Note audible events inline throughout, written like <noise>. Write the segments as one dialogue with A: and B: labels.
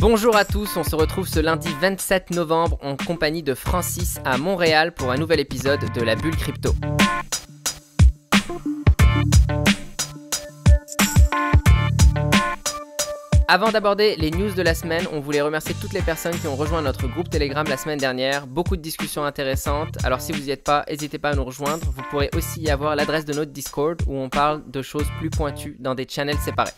A: Bonjour à tous, on se retrouve ce lundi 27 novembre en compagnie de Francis à Montréal pour un nouvel épisode de la Bulle Crypto. Avant d'aborder les news de la semaine, on voulait remercier toutes les personnes qui ont rejoint notre groupe Telegram la semaine dernière. Beaucoup de discussions intéressantes. Alors si vous n'y êtes pas, n'hésitez pas à nous rejoindre. Vous pourrez aussi y avoir l'adresse de notre Discord où on parle de choses plus pointues dans des channels séparés.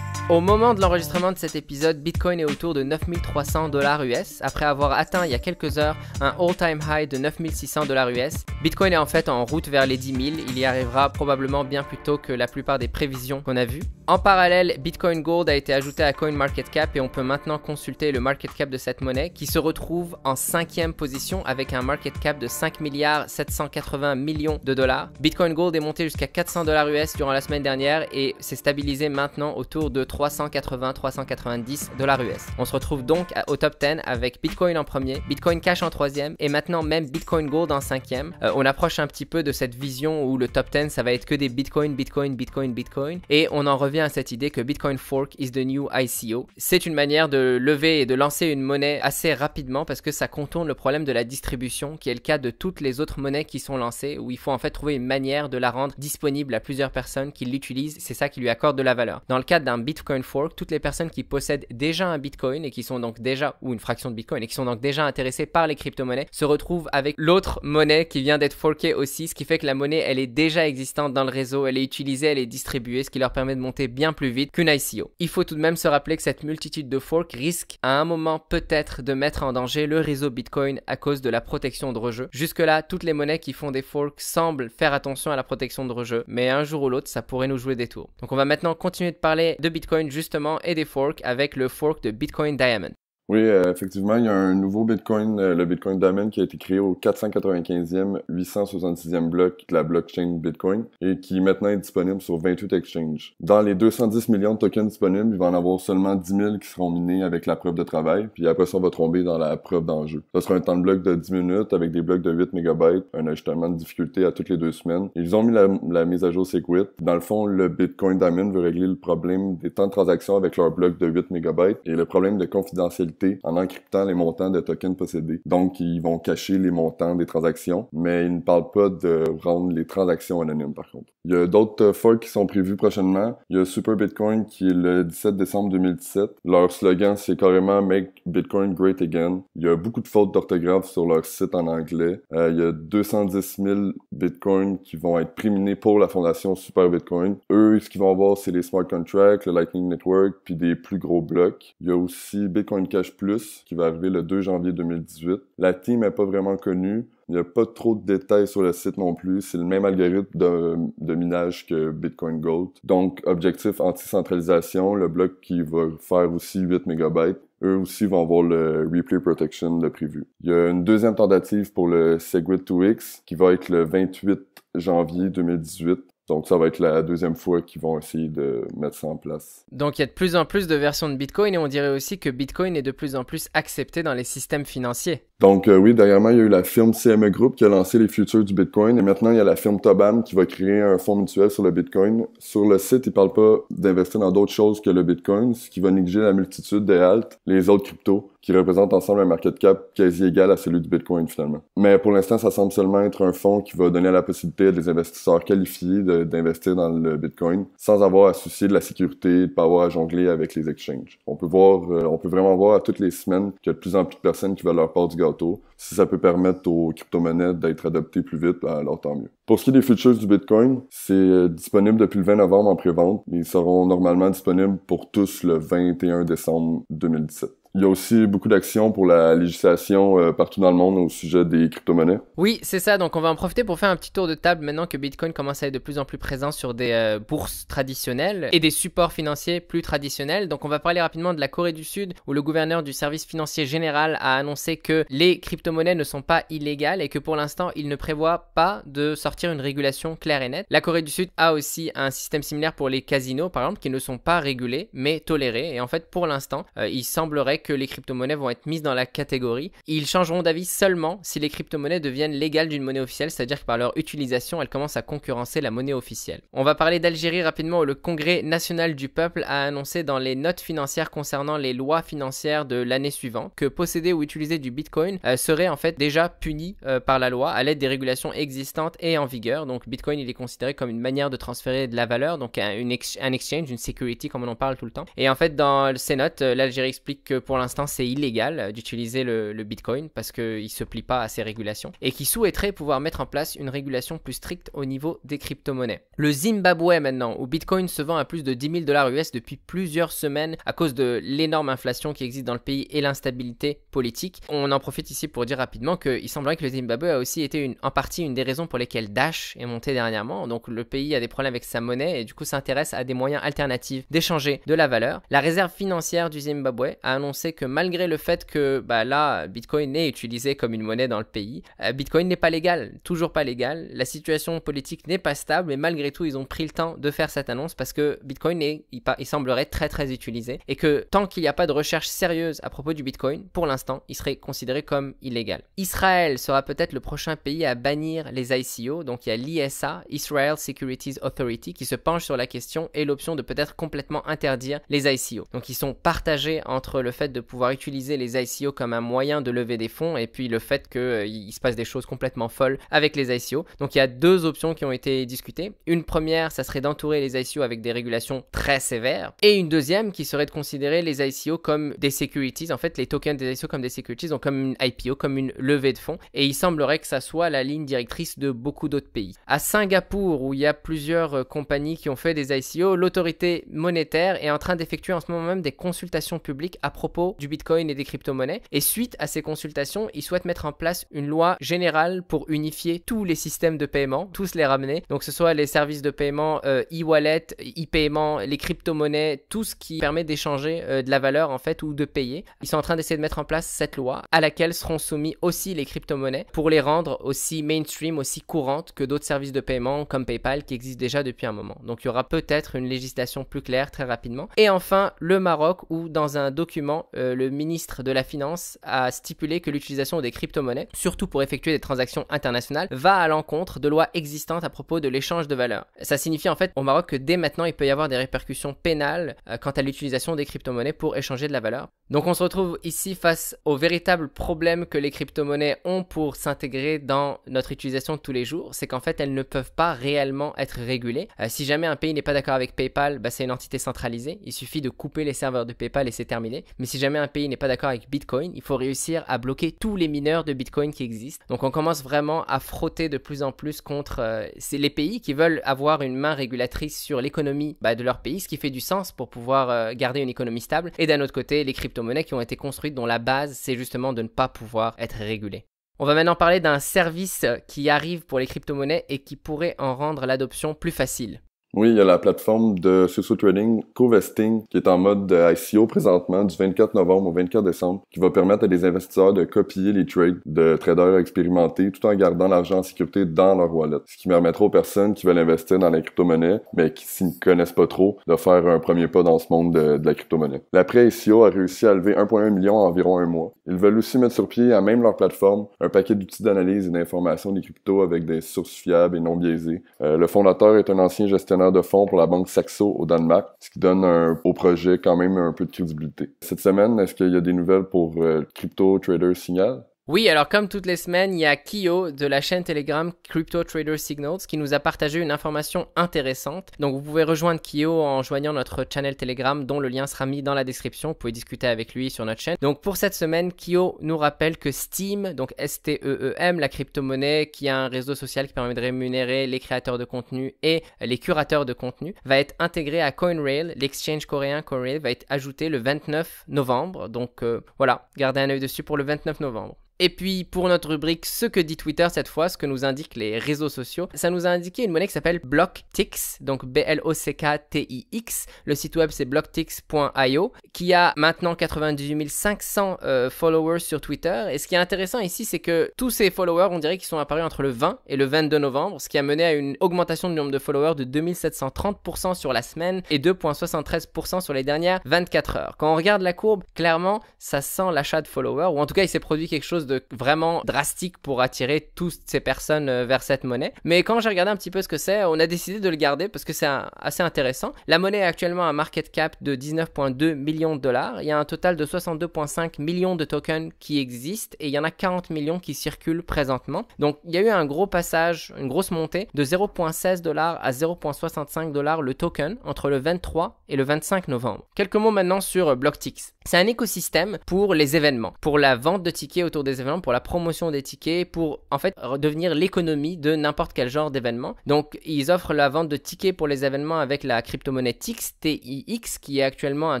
A: Au moment de l'enregistrement de cet épisode, Bitcoin est autour de 9300 dollars US après avoir atteint il y a quelques heures un all-time high de 9600 dollars US. Bitcoin est en fait en route vers les 10 000, il y arrivera probablement bien plus tôt que la plupart des prévisions qu'on a vues. En parallèle, Bitcoin Gold a été ajouté à CoinMarketCap et on peut maintenant consulter le market cap de cette monnaie qui se retrouve en cinquième position avec un market cap de 5 milliards 780 millions de dollars. Bitcoin Gold est monté jusqu'à 400 dollars US durant la semaine dernière et s'est stabilisé maintenant autour de 380-390 dollars US. On se retrouve donc au top 10 avec Bitcoin en premier, Bitcoin Cash en troisième et maintenant même Bitcoin Gold en cinquième. Euh, on approche un petit peu de cette vision où le top 10 ça va être que des Bitcoin, Bitcoin, Bitcoin, Bitcoin et on en revient cette idée que Bitcoin Fork is the new ICO. C'est une manière de lever et de lancer une monnaie assez rapidement parce que ça contourne le problème de la distribution qui est le cas de toutes les autres monnaies qui sont lancées où il faut en fait trouver une manière de la rendre disponible à plusieurs personnes qui l'utilisent. C'est ça qui lui accorde de la valeur. Dans le cadre d'un Bitcoin Fork, toutes les personnes qui possèdent déjà un Bitcoin et qui sont donc déjà, ou une fraction de Bitcoin, et qui sont donc déjà intéressées par les crypto-monnaies se retrouvent avec l'autre monnaie qui vient d'être forkée aussi, ce qui fait que la monnaie elle est déjà existante dans le réseau, elle est utilisée, elle est distribuée, ce qui leur permet de monter bien plus vite qu'une ICO. Il faut tout de même se rappeler que cette multitude de forks risque à un moment peut-être de mettre en danger le réseau Bitcoin à cause de la protection de rejeu. Jusque-là, toutes les monnaies qui font des forks semblent faire attention à la protection de rejeu, mais un jour ou l'autre, ça pourrait nous jouer des tours. Donc on va maintenant continuer de parler de Bitcoin justement et des forks avec le fork de Bitcoin Diamond.
B: Oui, euh, effectivement, il y a un nouveau Bitcoin, euh, le Bitcoin Diamond, qui a été créé au 495e, 866e bloc de la blockchain Bitcoin et qui maintenant est disponible sur 28 exchanges. Dans les 210 millions de tokens disponibles, il va en avoir seulement 10 000 qui seront minés avec la preuve de travail, puis après ça, on va tomber dans la preuve d'enjeu. Ce sera un temps de bloc de 10 minutes avec des blocs de 8 MB, un ajustement de difficulté à toutes les deux semaines. Ils ont mis la, mise à jour Segwit. Dans le fond, le Bitcoin Diamond veut régler le problème des temps de transaction avec leur bloc de 8 MB et le problème de confidentialité en encryptant les montants de tokens possédés. Donc, ils vont cacher les montants des transactions, mais ils ne parlent pas de rendre les transactions anonymes, par contre. Il y a d'autres forks qui sont prévus prochainement. Il y a Super Bitcoin qui est le 17 décembre 2017. Leur slogan, c'est carrément Make Bitcoin Great Again. Il y a beaucoup de fautes d'orthographe sur leur site en anglais. Euh, il y a 210 000 Bitcoins qui vont être préminés pour la fondation Super Bitcoin. Eux, ce qu'ils vont avoir, c'est les smart contracts, le Lightning Network, puis des plus gros blocs. Il y a aussi Bitcoin Cash plus qui va arriver le 2 janvier 2018. La team n'est pas vraiment connue. Il n'y a pas trop de détails sur le site non plus. C'est le même algorithme de, de, minage que Bitcoin Gold. Donc, objectif anti-centralisation, le bloc qui va faire aussi 8 MB. Eux aussi vont avoir le Replay Protection de prévu. Il y a une deuxième tentative pour le Segwit 2X qui va être le 28 janvier 2018. Donc, ça va être la deuxième fois qu'ils vont essayer de mettre ça en place.
A: Donc, il y a de plus en plus de versions de Bitcoin et on dirait aussi que Bitcoin est de plus en plus accepté dans les systèmes financiers.
B: Donc, euh, oui, dernièrement, il y a eu la firme CME Group qui a lancé les futures du Bitcoin et maintenant, il y a la firme Tobam qui va créer un fonds mutuel sur le Bitcoin. Sur le site, ils ne parlent pas d'investir dans d'autres choses que le Bitcoin, ce qui va négliger la multitude des haltes, les autres cryptos qui représente ensemble un market cap quasi égal à celui du Bitcoin finalement. Mais pour l'instant, ça semble seulement être un fonds qui va donner la possibilité à des investisseurs qualifiés d'investir dans le Bitcoin sans avoir à soucier de la sécurité, de ne pas avoir à jongler avec les exchanges. On peut voir, euh, on peut vraiment voir à toutes les semaines qu'il y a de plus en plus de personnes qui veulent leur part du gâteau. Si ça peut permettre aux crypto-monnaies d'être adoptées plus vite, ben, alors tant mieux. Pour ce qui est des futures du Bitcoin, c'est euh, disponible depuis le 20 novembre en pré-vente. Ils seront normalement disponibles pour tous le 21 décembre 2017. Il y a aussi beaucoup d'actions pour la législation euh, partout dans le monde au sujet des crypto-monnaies.
A: Oui, c'est ça. Donc, on va en profiter pour faire un petit tour de table maintenant que Bitcoin commence à être de plus en plus présent sur des euh, bourses traditionnelles et des supports financiers plus traditionnels. Donc, on va parler rapidement de la Corée du Sud où le gouverneur du service financier général a annoncé que les crypto-monnaies ne sont pas illégales et que pour l'instant, il ne prévoit pas de sortir une régulation claire et nette. La Corée du Sud a aussi un système similaire pour les casinos, par exemple, qui ne sont pas régulés mais tolérés. Et en fait, pour l'instant, euh, il semblerait que les crypto-monnaies vont être mises dans la catégorie. Ils changeront d'avis seulement si les crypto-monnaies deviennent légales d'une monnaie officielle, c'est-à-dire que par leur utilisation, elles commencent à concurrencer la monnaie officielle. On va parler d'Algérie rapidement où le Congrès national du peuple a annoncé dans les notes financières concernant les lois financières de l'année suivante que posséder ou utiliser du Bitcoin euh, serait en fait déjà puni euh, par la loi à l'aide des régulations existantes et en vigueur. Donc Bitcoin, il est considéré comme une manière de transférer de la valeur, donc un, un exchange, une security comme on en parle tout le temps. Et en fait, dans ces notes, euh, l'Algérie explique que pour pour l'instant c'est illégal d'utiliser le, Bitcoin parce qu'il ne se plie pas à ces régulations, et qui souhaiterait pouvoir mettre en place une régulation plus stricte au niveau des crypto-monnaies. Le Zimbabwe maintenant, où Bitcoin se vend à plus de 10 000 dollars US depuis plusieurs semaines à cause de l'énorme inflation qui existe dans le pays et l'instabilité politique. On en profite ici pour dire rapidement qu'il semblerait que le Zimbabwe a aussi été une, en partie une des raisons pour lesquelles Dash est monté dernièrement. Donc le pays a des problèmes avec sa monnaie et du coup s'intéresse à des moyens alternatifs d'échanger de la valeur. La réserve financière du Zimbabwe a annoncé c'est que malgré le fait que bah, là, Bitcoin est utilisé comme une monnaie dans le pays, euh, Bitcoin n'est pas légal, toujours pas légal, la situation politique n'est pas stable, et malgré tout, ils ont pris le temps de faire cette annonce parce que Bitcoin est, il, il semblerait très très utilisé, et que tant qu'il n'y a pas de recherche sérieuse à propos du Bitcoin, pour l'instant, il serait considéré comme illégal. Israël sera peut-être le prochain pays à bannir les ICO, donc il y a l'ISA, Israel Securities Authority, qui se penche sur la question et l'option de peut-être complètement interdire les ICO. Donc ils sont partagés entre le fait de pouvoir utiliser les ICO comme un moyen de lever des fonds et puis le fait qu'il euh, il se passe des choses complètement folles avec les ICO. Donc il y a deux options qui ont été discutées. Une première, ça serait d'entourer les ICO avec des régulations très sévères. Et une deuxième qui serait de considérer les ICO comme des securities, en fait les tokens des ICO comme des securities, donc comme une IPO, comme une levée de fonds. Et il semblerait que ça soit la ligne directrice de beaucoup d'autres pays. À Singapour, où il y a plusieurs euh, compagnies qui ont fait des ICO, l'autorité monétaire est en train d'effectuer en ce moment même des consultations publiques à propos du Bitcoin et des crypto-monnaies. Et suite à ces consultations, ils souhaitent mettre en place une loi générale pour unifier tous les systèmes de paiement, tous les ramener. Donc, que ce soit les services de paiement euh, e-wallet, e-paiement, les crypto-monnaies, tout ce qui permet d'échanger euh, de la valeur en fait ou de payer. Ils sont en train d'essayer de mettre en place cette loi à laquelle seront soumis aussi les crypto-monnaies pour les rendre aussi mainstream, aussi courantes que d'autres services de paiement comme PayPal qui existent déjà depuis un moment. Donc il y aura peut-être une législation plus claire très rapidement. Et enfin, le Maroc où dans un document, euh, le ministre de la Finance a stipulé que l'utilisation des crypto-monnaies, surtout pour effectuer des transactions internationales, va à l'encontre de lois existantes à propos de l'échange de valeurs. Ça signifie en fait au Maroc que dès maintenant, il peut y avoir des répercussions pénales euh, quant à l'utilisation des crypto-monnaies pour échanger de la valeur. Donc on se retrouve ici face au véritable problème que les crypto-monnaies ont pour s'intégrer dans notre utilisation de tous les jours, c'est qu'en fait elles ne peuvent pas réellement être régulées. Euh, si jamais un pays n'est pas d'accord avec PayPal, bah, c'est une entité centralisée, il suffit de couper les serveurs de PayPal et c'est terminé. Mais si jamais un pays n'est pas d'accord avec Bitcoin, il faut réussir à bloquer tous les mineurs de Bitcoin qui existent. Donc on commence vraiment à frotter de plus en plus contre euh, les pays qui veulent avoir une main régulatrice sur l'économie bah, de leur pays, ce qui fait du sens pour pouvoir euh, garder une économie stable. Et d'un autre côté, les crypto monnaies qui ont été construites dont la base c'est justement de ne pas pouvoir être régulé On va maintenant parler d'un service qui arrive pour les crypto-monnaies et qui pourrait en rendre l'adoption plus facile.
B: Oui, il y a la plateforme de Susu Trading, Covesting, qui est en mode euh, ICO présentement du 24 novembre au 24 décembre, qui va permettre à des investisseurs de copier les trades de traders expérimentés tout en gardant l'argent en sécurité dans leur wallet. Ce qui permettra aux personnes qui veulent investir dans les crypto-monnaies, mais qui s'y connaissent pas trop, de faire un premier pas dans ce monde de, la crypto-monnaie. La ico a réussi à lever 1,1 million en environ un mois. Ils veulent aussi mettre sur pied, à même leur plateforme, un paquet d'outils d'analyse et d'information des cryptos avec des sources fiables et non biaisées. Euh, le fondateur est un ancien gestionnaire de fonds pour la banque Saxo au Danemark, ce qui donne au projet quand même un peu de crédibilité. Cette semaine, est-ce qu'il y a des nouvelles pour euh, Crypto Trader Signal?
A: Oui, alors comme toutes les semaines, il y a Kyo de la chaîne Telegram Crypto Trader Signals qui nous a partagé une information intéressante. Donc vous pouvez rejoindre Kyo en joignant notre channel Telegram dont le lien sera mis dans la description. Vous pouvez discuter avec lui sur notre chaîne. Donc pour cette semaine, Kyo nous rappelle que Steam, donc S-T-E-E-M, la crypto-monnaie qui a un réseau social qui permet de rémunérer les créateurs de contenu et les curateurs de contenu, va être intégré à CoinRail. L'exchange coréen CoinRail va être ajouté le 29 novembre. Donc euh, voilà, gardez un œil dessus pour le 29 novembre. Et puis pour notre rubrique Ce que dit Twitter cette fois, ce que nous indiquent les réseaux sociaux, ça nous a indiqué une monnaie qui s'appelle BlockTix, donc B-L-O-C-K-T-I-X. Le site web c'est blocktix.io qui a maintenant 98 500 euh, followers sur Twitter. Et ce qui est intéressant ici, c'est que tous ces followers, on dirait qu'ils sont apparus entre le 20 et le 22 novembre, ce qui a mené à une augmentation du nombre de followers de 2730% sur la semaine et 2,73% sur les dernières 24 heures. Quand on regarde la courbe, clairement, ça sent l'achat de followers, ou en tout cas, il s'est produit quelque chose de vraiment drastique pour attirer toutes ces personnes euh, vers cette monnaie. Mais quand j'ai regardé un petit peu ce que c'est, on a décidé de le garder parce que c'est assez intéressant. La monnaie a actuellement un market cap de 19,2 millions de dollars. Il y a un total de 62,5 millions de tokens qui existent et il y en a 40 millions qui circulent présentement. Donc il y a eu un gros passage, une grosse montée de 0,16 dollars à 0,65 dollars le token entre le 23 et le 25 novembre. Quelques mots maintenant sur Blocktix. C'est un écosystème pour les événements, pour la vente de tickets autour des événements, pour la promotion des tickets, pour en fait devenir l'économie de n'importe quel genre d'événement. Donc ils offrent la vente de tickets pour les événements avec la crypto-monnaie TIX, TIX, qui est actuellement un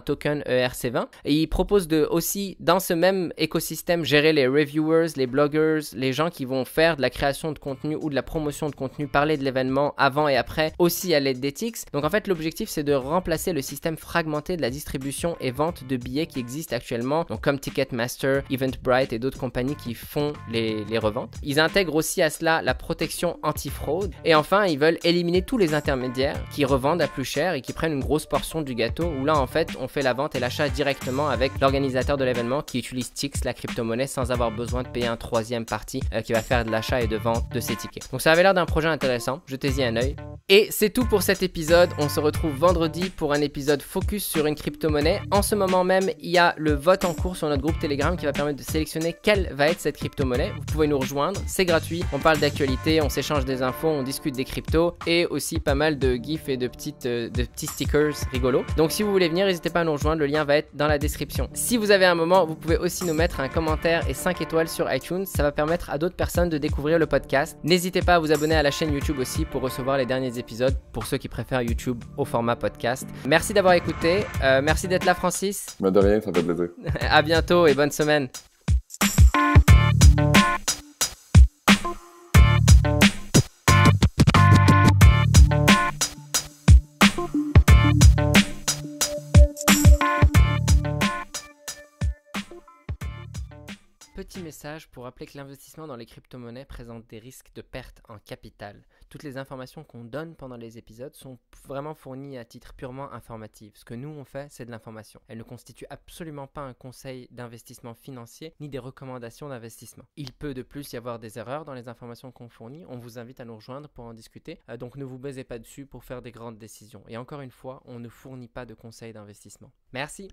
A: token ERC20. Et ils proposent de aussi, dans ce même écosystème, gérer les reviewers, les bloggers, les gens qui vont faire de la création de contenu ou de la promotion de contenu, parler de l'événement avant et après, aussi à l'aide des TIX. Donc en fait l'objectif c'est de remplacer le système fragmenté de la distribution et vente de billets qui existe actuellement, donc comme Ticketmaster, Eventbrite et d'autres compagnies qui font les, les reventes. Ils intègrent aussi à cela la protection anti-fraude. Et enfin, ils veulent éliminer tous les intermédiaires qui revendent à plus cher et qui prennent une grosse portion du gâteau, où là en fait on fait la vente et l'achat directement avec l'organisateur de l'événement qui utilise Tix, la crypto-monnaie, sans avoir besoin de payer un troisième parti euh, qui va faire de l'achat et de vente de ces tickets. Donc ça avait l'air d'un projet intéressant, jetez-y un oeil. Et c'est tout pour cet épisode, on se retrouve vendredi pour un épisode focus sur une crypto-monnaie. En ce moment même, il y a le vote en cours sur notre groupe Telegram qui va permettre de sélectionner quelle va être cette crypto-monnaie. Vous pouvez nous rejoindre, c'est gratuit. On parle d'actualité, on s'échange des infos, on discute des cryptos et aussi pas mal de gifs et de, petites, euh, de petits stickers rigolos. Donc si vous voulez venir, n'hésitez pas à nous rejoindre, le lien va être dans la description. Si vous avez un moment, vous pouvez aussi nous mettre un commentaire et 5 étoiles sur iTunes, ça va permettre à d'autres personnes de découvrir le podcast. N'hésitez pas à vous abonner à la chaîne YouTube aussi pour recevoir les derniers épisodes pour ceux qui préfèrent YouTube au format podcast. Merci d'avoir écouté, euh, merci d'être là Francis.
B: Mais bah, de rien, ça fait plaisir.
A: <laughs> à bientôt et bonne semaine. message pour rappeler que l'investissement dans les crypto-monnaies présente des risques de perte en capital. Toutes les informations qu'on donne pendant les épisodes sont vraiment fournies à titre purement informatif. Ce que nous on fait, c'est de l'information. Elle ne constitue absolument pas un conseil d'investissement financier ni des recommandations d'investissement. Il peut de plus y avoir des erreurs dans les informations qu'on fournit. On vous invite à nous rejoindre pour en discuter. Euh, donc ne vous baisez pas dessus pour faire des grandes décisions. Et encore une fois, on ne fournit pas de conseils d'investissement. Merci.